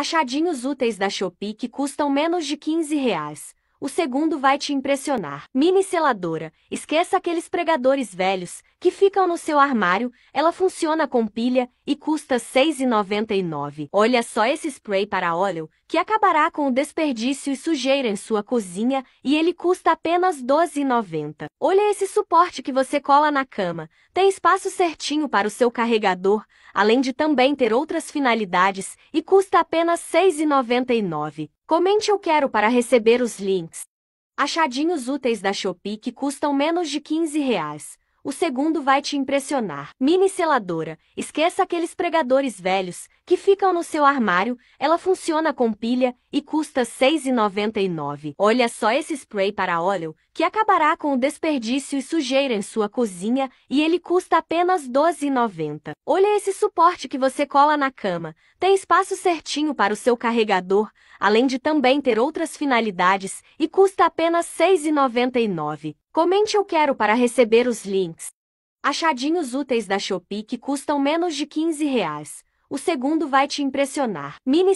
Achadinhos úteis da Shopee que custam menos de 15 reais o segundo vai te impressionar. Mini seladora. Esqueça aqueles pregadores velhos que ficam no seu armário. Ela funciona com pilha e custa R$ 6,99. Olha só esse spray para óleo que acabará com o desperdício e sujeira em sua cozinha e ele custa apenas R$ 12,90. Olha esse suporte que você cola na cama. Tem espaço certinho para o seu carregador, além de também ter outras finalidades e custa apenas R$ 6,99. Comente eu quero para receber os links. Achadinhos úteis da Shopee que custam menos de 15 reais o segundo vai te impressionar. Mini seladora. Esqueça aqueles pregadores velhos que ficam no seu armário. Ela funciona com pilha e custa R$ 6,99. Olha só esse spray para óleo que acabará com o desperdício e sujeira em sua cozinha e ele custa apenas R$ 12,90. Olha esse suporte que você cola na cama. Tem espaço certinho para o seu carregador, além de também ter outras finalidades e custa apenas R$ 6,99. Comente eu quero para receber os links. Achadinhos úteis da Shopee que custam menos de 15 reais. O segundo vai te impressionar. Mini